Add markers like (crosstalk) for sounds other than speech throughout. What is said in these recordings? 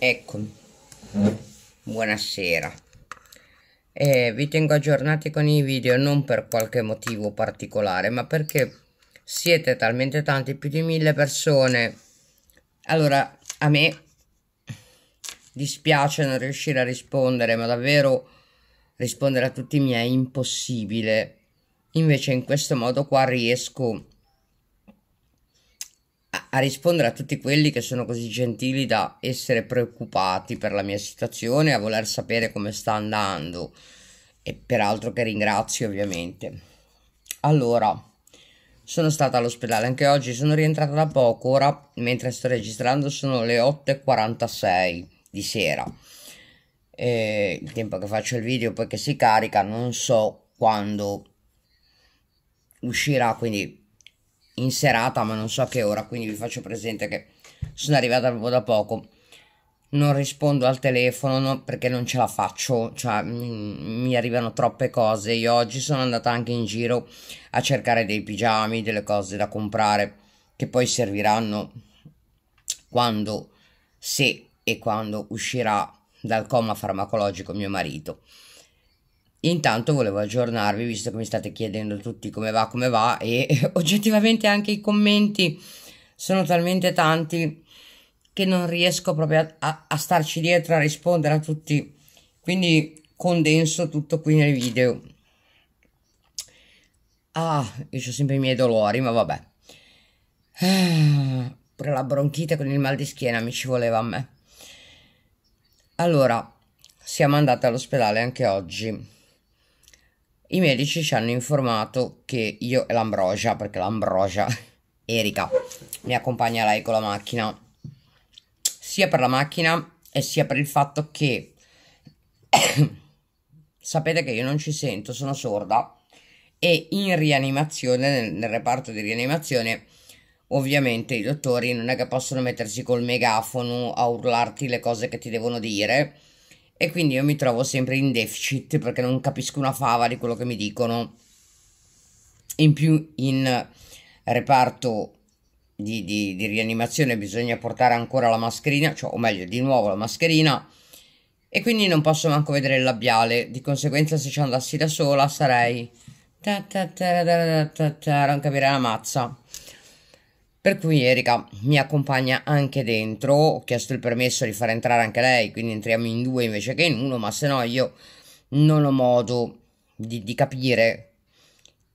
Eccomi, buonasera. Eh, vi tengo aggiornati con i video non per qualche motivo particolare, ma perché siete talmente tanti, più di mille persone. Allora, a me dispiace non riuscire a rispondere, ma davvero rispondere a tutti i miei è impossibile. Invece in questo modo qua riesco a rispondere a tutti quelli che sono così gentili da essere preoccupati per la mia situazione, a voler sapere come sta andando e peraltro che ringrazio ovviamente. Allora, sono stata all'ospedale anche oggi, sono rientrata da poco, ora mentre sto registrando sono le 8.46 di sera. E il tempo che faccio il video poi che si carica non so quando uscirà, quindi in serata, ma non so che ora, quindi vi faccio presente che sono arrivata proprio da poco. Non rispondo al telefono no, perché non ce la faccio, cioè mi arrivano troppe cose. Io oggi sono andata anche in giro a cercare dei pigiami, delle cose da comprare che poi serviranno quando, se e quando uscirà dal coma farmacologico mio marito. Intanto volevo aggiornarvi, visto che mi state chiedendo tutti come va, come va, e (laughs) oggettivamente anche i commenti sono talmente tanti che non riesco proprio a, a, a starci dietro a rispondere a tutti, quindi condenso tutto qui nel video. Ah, io ho sempre i miei dolori, ma vabbè. (sighs) pure la bronchite con il mal di schiena mi ci voleva a me. Allora, siamo andati all'ospedale anche oggi i medici ci hanno informato che io e l'Ambrosia, perché l'Ambrosia, (laughs) Erika, mi accompagna lei con la macchina, sia per la macchina e sia per il fatto che (coughs) sapete che io non ci sento, sono sorda e in rianimazione, nel, nel, reparto di rianimazione, ovviamente i dottori non è che possono mettersi col megafono a urlarti le cose che ti devono dire e quindi io mi trovo sempre in deficit perché non capisco una fava di quello che mi dicono. In più in reparto di, di, di rianimazione bisogna portare ancora la mascherina, cioè, o meglio di nuovo la mascherina e quindi non posso manco vedere il labiale, di conseguenza se ci andassi da sola sarei... non capirei la mazza. Per cui Erika mi accompagna anche dentro, ho chiesto il permesso di far entrare anche lei, quindi entriamo in due invece che in uno, ma se no io non ho modo di, di capire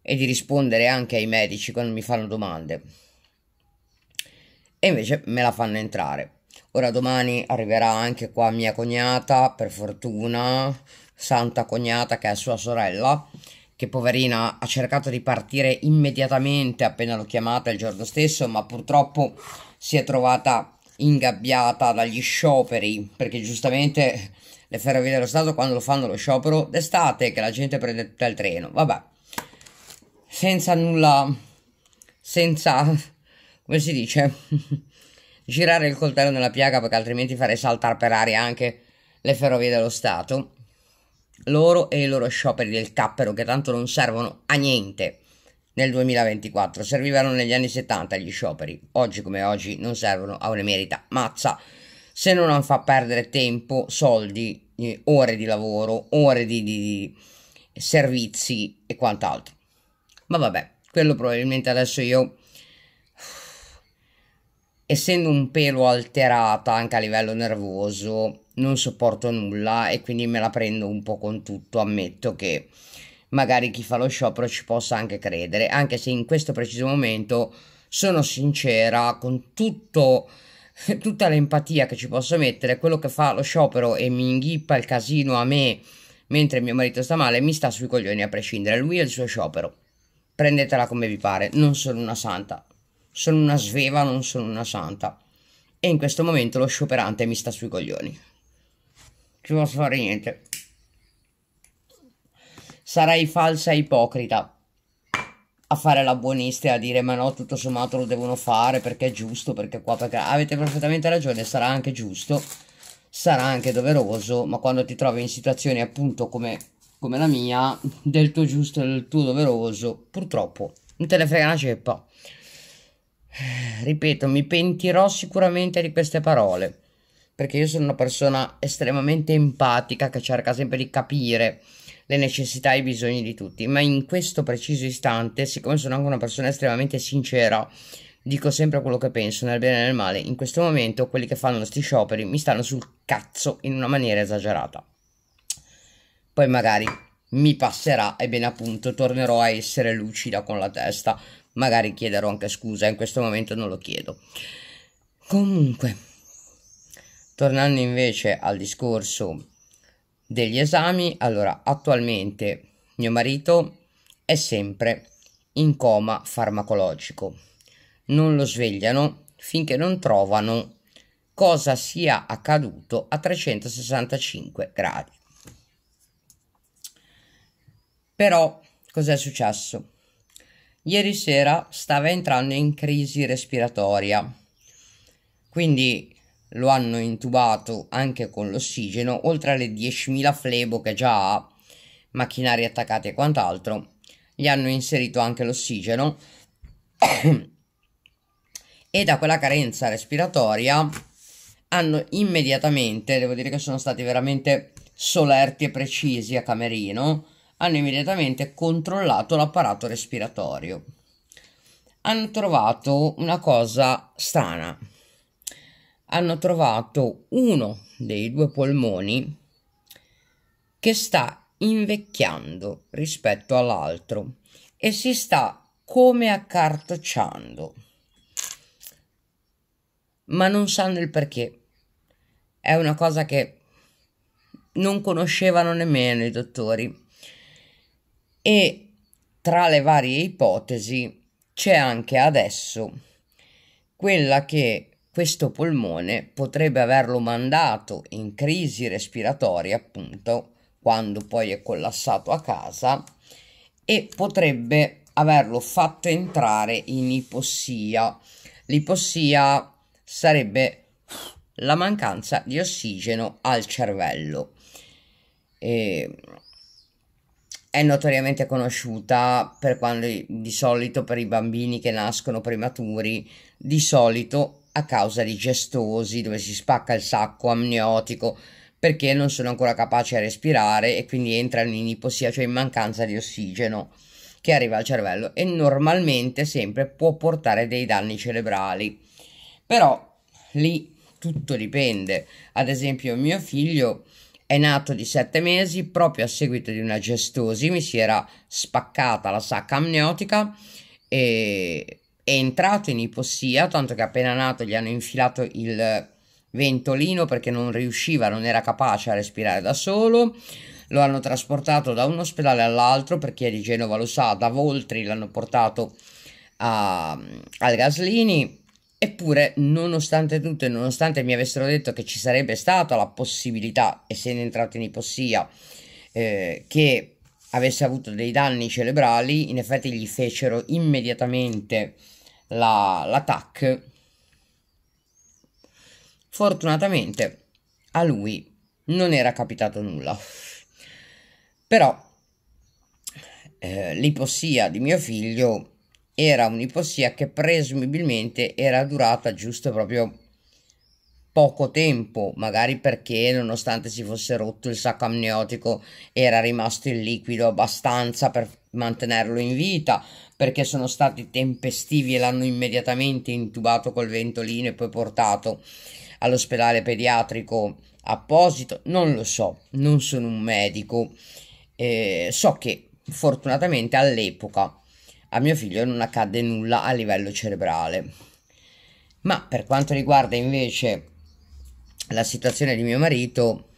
e di rispondere anche ai medici quando mi fanno domande. E invece me la fanno entrare. Ora domani arriverà anche qua mia cognata, per fortuna, santa cognata che è sua sorella, che poverina ha cercato di partire immediatamente appena l'ho chiamata il giorno stesso, ma purtroppo si è trovata ingabbiata dagli scioperi, perché giustamente le ferrovie dello Stato quando lo fanno lo sciopero d'estate, che la gente prende tutto il treno, vabbè, senza nulla, senza, come si dice, (laughs) girare il coltello nella piaga, perché altrimenti farei saltare per aria anche le ferrovie dello Stato loro e i loro scioperi del cappero che tanto non servono a niente nel 2024. Servivano negli anni 70 gli scioperi, oggi come oggi non servono a un'emerita mazza se non fa perdere tempo, soldi, eh, ore di lavoro, ore di, di, di servizi e quant'altro. Ma vabbè, quello probabilmente adesso io essendo un pelo alterata anche a livello nervoso, non sopporto nulla e quindi me la prendo un po' con tutto, ammetto che magari chi fa lo sciopero ci possa anche credere, anche se in questo preciso momento sono sincera con tutto, (laughs) tutta l'empatia che ci posso mettere, quello che fa lo sciopero e mi inghippa il casino a me mentre mio marito sta male mi sta sui coglioni a prescindere, lui e il suo sciopero. Prendetela come vi pare, non sono una santa, sono una sveva, non sono una santa. E in questo momento lo scioperante mi sta sui coglioni ci posso fare niente. Sarai falsa e ipocrita a fare la buonista e a dire ma no, tutto sommato lo devono fare perché è giusto, perché qua, perché avete perfettamente ragione, sarà anche giusto, sarà anche doveroso, ma quando ti trovi in situazioni appunto come, come la mia, del tuo giusto e del tuo doveroso, purtroppo non te ne frega una ceppa. Eh, ripeto, mi pentirò sicuramente di queste parole perché io sono una persona estremamente empatica che cerca sempre di capire le necessità e i bisogni di tutti, ma in questo preciso istante, siccome sono anche una persona estremamente sincera, dico sempre quello che penso, nel bene e nel male, in questo momento quelli che fanno questi scioperi mi stanno sul cazzo in una maniera esagerata. Poi magari mi passerà e bene appunto tornerò a essere lucida con la testa, magari chiederò anche scusa, in questo momento non lo chiedo. Comunque Tornando invece al discorso degli esami, allora attualmente mio marito è sempre in coma farmacologico. Non lo svegliano finché non trovano cosa sia accaduto a 365 gradi. Però cos'è successo? Ieri sera stava entrando in crisi respiratoria, quindi lo hanno intubato anche con l'ossigeno, oltre alle 10.000 flebo che già ha, macchinari attaccati e quant'altro, gli hanno inserito anche l'ossigeno (coughs) e da quella carenza respiratoria hanno immediatamente, devo dire che sono stati veramente solerti e precisi a Camerino, hanno immediatamente controllato l'apparato respiratorio. Hanno trovato una cosa strana hanno trovato uno dei due polmoni che sta invecchiando rispetto all'altro e si sta come accartocciando, ma non sanno il perché. È una cosa che non conoscevano nemmeno i dottori. E tra le varie ipotesi c'è anche adesso quella che questo polmone potrebbe averlo mandato in crisi respiratoria, appunto, quando poi è collassato a casa, e potrebbe averlo fatto entrare in ipossia. L'ipossia sarebbe la mancanza di ossigeno al cervello. E è notoriamente conosciuta per quando di solito per i bambini che nascono prematuri, di solito a causa di gestosi dove si spacca il sacco amniotico perché non sono ancora capaci a respirare e quindi entrano in ipossia, cioè in mancanza di ossigeno che arriva al cervello e normalmente sempre può portare dei danni cerebrali. Però lì tutto dipende. Ad esempio mio figlio è nato di sette mesi proprio a seguito di una gestosi, mi si era spaccata la sacca amniotica e è entrato in ipossia, tanto che appena nato gli hanno infilato il ventolino perché non riusciva, non era capace a respirare da solo. Lo hanno trasportato da un ospedale all'altro, per chi è di Genova lo sa, da Voltri l'hanno portato a, al Gaslini. Eppure, nonostante tutto e nonostante mi avessero detto che ci sarebbe stata la possibilità, essendo entrato in ipossia, eh, che avesse avuto dei danni cerebrali, in effetti gli fecero immediatamente la, la TAC. Fortunatamente a lui non era capitato nulla. Però eh, l'ipossia di mio figlio era un'ipossia che presumibilmente era durata giusto proprio poco tempo, magari perché nonostante si fosse rotto il sacco amniotico era rimasto il liquido abbastanza per mantenerlo in vita, perché sono stati tempestivi e l'hanno immediatamente intubato col ventolino e poi portato all'ospedale pediatrico apposito, non lo so, non sono un medico, eh, so che fortunatamente all'epoca a mio figlio non accadde nulla a livello cerebrale. Ma per quanto riguarda invece la situazione di mio marito,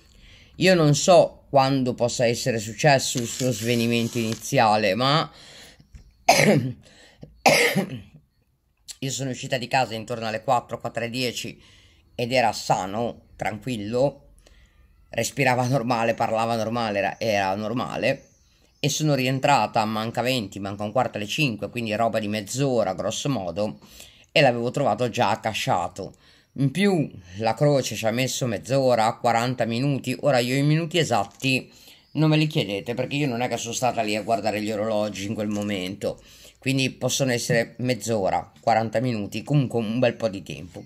io non so quando possa essere successo il suo svenimento iniziale, ma (coughs) io sono uscita di casa intorno alle 4, 4 10 ed era sano, tranquillo, respirava (laughs) normale, parlava normale, era, era normale e sono rientrata, manca 20, manca un quarto alle 5, quindi roba di mezz'ora grosso modo e l'avevo trovato già accasciato in più la croce ci ha messo mezz'ora, 40 minuti. Ora io i minuti esatti non me li chiedete perché io non è che sono stata lì a guardare gli orologi in quel momento. Quindi possono essere mezz'ora, 40 minuti, comunque un bel po' di tempo.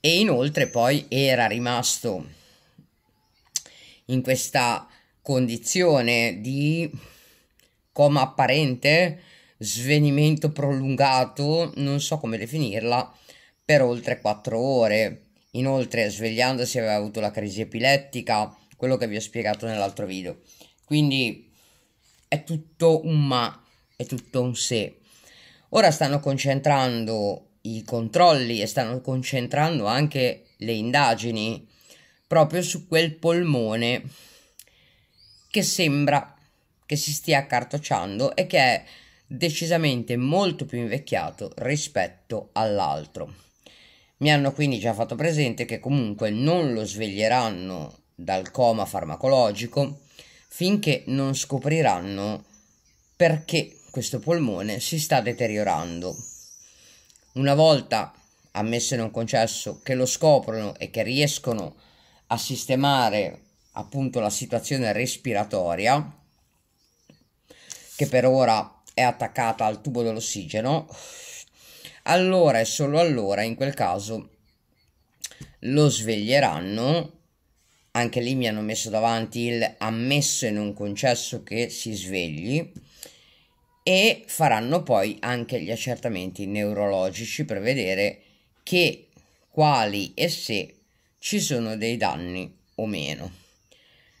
E inoltre poi era rimasto in questa condizione di coma apparente, svenimento prolungato, non so come definirla per oltre 4 ore. Inoltre, svegliandosi aveva avuto la crisi epilettica, quello che vi ho spiegato nell'altro video. Quindi è tutto un ma, è tutto un se. Ora stanno concentrando i controlli e stanno concentrando anche le indagini proprio su quel polmone che sembra che si stia accartocciando e che è decisamente molto più invecchiato rispetto all'altro. Mi hanno quindi già fatto presente che comunque non lo sveglieranno dal coma farmacologico finché non scopriranno perché questo polmone si sta deteriorando. Una volta, ammesso e non concesso, che lo scoprono e che riescono a sistemare appunto la situazione respiratoria, che per ora è attaccata al tubo dell'ossigeno, allora e solo allora in quel caso lo sveglieranno anche lì mi hanno messo davanti il ammesso e non concesso che si svegli e faranno poi anche gli accertamenti neurologici per vedere che quali e se ci sono dei danni o meno.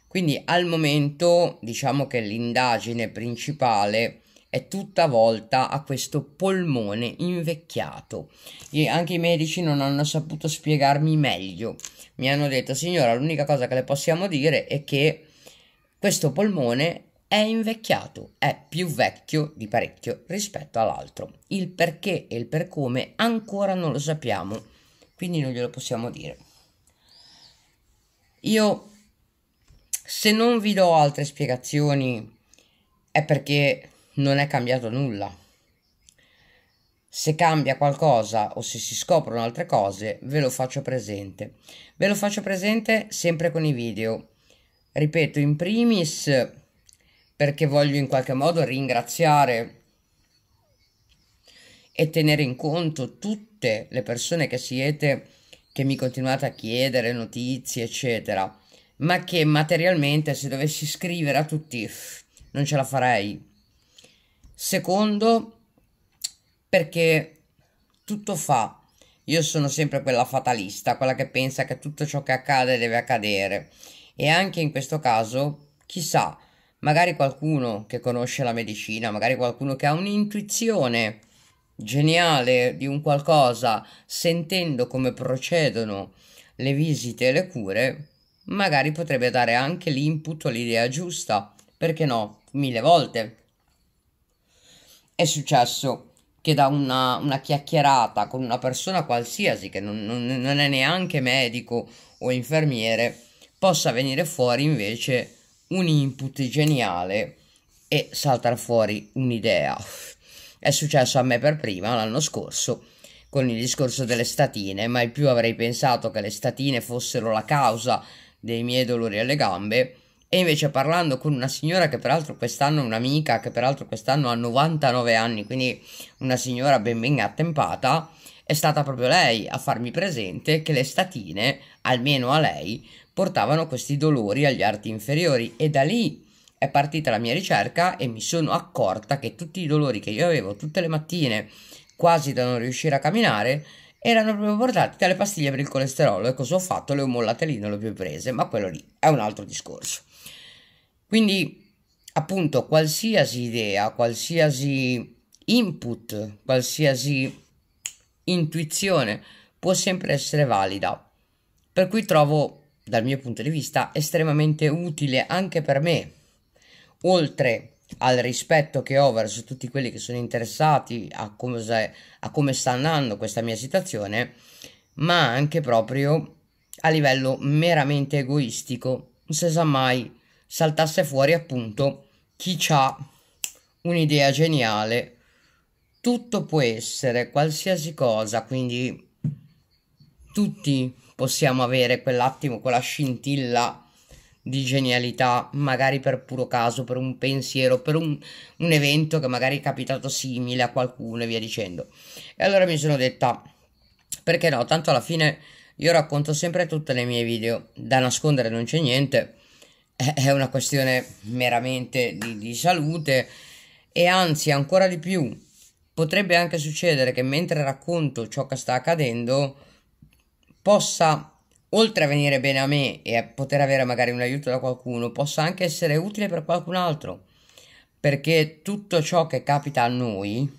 Quindi al momento diciamo che l'indagine principale è tutta volta a questo polmone invecchiato e anche i medici non hanno saputo spiegarmi meglio. Mi hanno detto signora l'unica cosa che le possiamo dire è che questo polmone è invecchiato, è più vecchio di parecchio rispetto all'altro. Il perché e il per come ancora non lo sappiamo, quindi non glielo possiamo dire. Io se non vi do altre spiegazioni è perché non è cambiato nulla. Se cambia qualcosa o se si scoprono altre cose, ve lo faccio presente. Ve lo faccio presente sempre con i video. Ripeto, in primis perché voglio in qualche modo ringraziare e tenere in conto tutte le persone che siete, che mi continuate a chiedere notizie, eccetera, ma che materialmente se dovessi scrivere a tutti non ce la farei Secondo, perché tutto fa. Io sono sempre quella fatalista, quella che pensa che tutto ciò che accade deve accadere. E anche in questo caso, chissà, magari qualcuno che conosce la medicina, magari qualcuno che ha un'intuizione geniale di un qualcosa, sentendo come procedono le visite e le cure, magari potrebbe dare anche l'input o l'idea giusta. Perché no? Mille volte è successo che da una, una, chiacchierata con una persona qualsiasi che non, non, non, è neanche medico o infermiere possa venire fuori invece un input geniale e saltare fuori un'idea. È successo a me per prima l'anno scorso con il discorso delle statine, mai più avrei pensato che le statine fossero la causa dei miei dolori alle gambe e invece parlando con una signora che peraltro quest'anno è un'amica, che peraltro quest'anno ha 99 anni, quindi una signora ben ben attempata, è stata proprio lei a farmi presente che le statine, almeno a lei, portavano questi dolori agli arti inferiori e da lì è partita la mia ricerca e mi sono accorta che tutti i dolori che io avevo tutte le mattine, quasi da non riuscire a camminare, erano proprio portati dalle pastiglie per il colesterolo ecco, e cosa ho fatto? Le ho mollate lì, non le ho più prese, ma quello lì è un altro discorso. Quindi, appunto, qualsiasi idea, qualsiasi input, qualsiasi intuizione può sempre essere valida. Per cui trovo, dal mio punto di vista, estremamente utile anche per me, oltre al rispetto che ho verso tutti quelli che sono interessati a come, a come sta andando questa mia situazione, ma anche proprio a livello meramente egoistico, non si sa mai saltasse fuori appunto chi ha un'idea geniale. Tutto può essere, qualsiasi cosa, quindi tutti possiamo avere quell'attimo, quella scintilla di genialità, magari per puro caso, per un pensiero, per un, un, evento che magari è capitato simile a qualcuno e via dicendo. E allora mi sono detta, perché no? Tanto alla fine io racconto sempre tutte le mie video, da nascondere non c'è niente eh, è una questione meramente di, di salute e anzi ancora di più potrebbe anche succedere che mentre racconto ciò che sta accadendo possa oltre a venire bene a me e a poter avere magari un aiuto da qualcuno possa anche essere utile per qualcun altro perché tutto ciò che capita a noi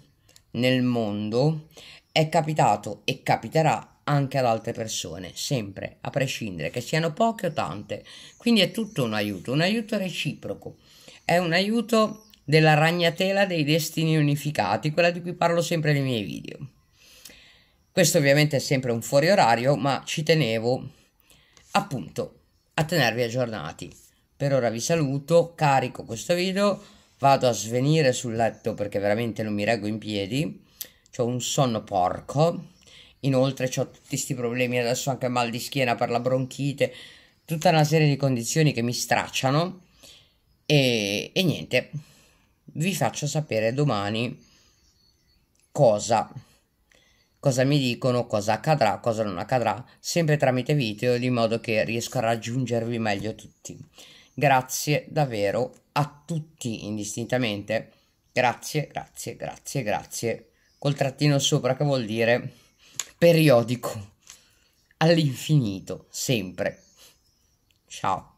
nel mondo è capitato e capiterà anche ad altre persone, sempre, a prescindere che siano poche o tante. Quindi è tutto un aiuto, un aiuto reciproco. È un aiuto della ragnatela dei destini unificati, quella di cui parlo sempre nei miei video. Questo ovviamente è sempre un fuori orario, ma ci tenevo appunto a tenervi aggiornati. Per ora vi saluto, carico questo video, vado a svenire sul letto perché veramente non mi reggo in piedi, ho un sonno porco Inoltre ho tutti questi problemi, adesso anche mal di schiena per la bronchite, tutta una serie di condizioni che mi stracciano e, e niente, vi faccio sapere domani cosa, cosa mi dicono, cosa accadrà, cosa non accadrà, sempre tramite video, di modo che riesco a raggiungervi meglio tutti. Grazie davvero a tutti indistintamente. Grazie, grazie, grazie, grazie. Col trattino sopra che vuol dire periodico all'infinito, sempre. Ciao.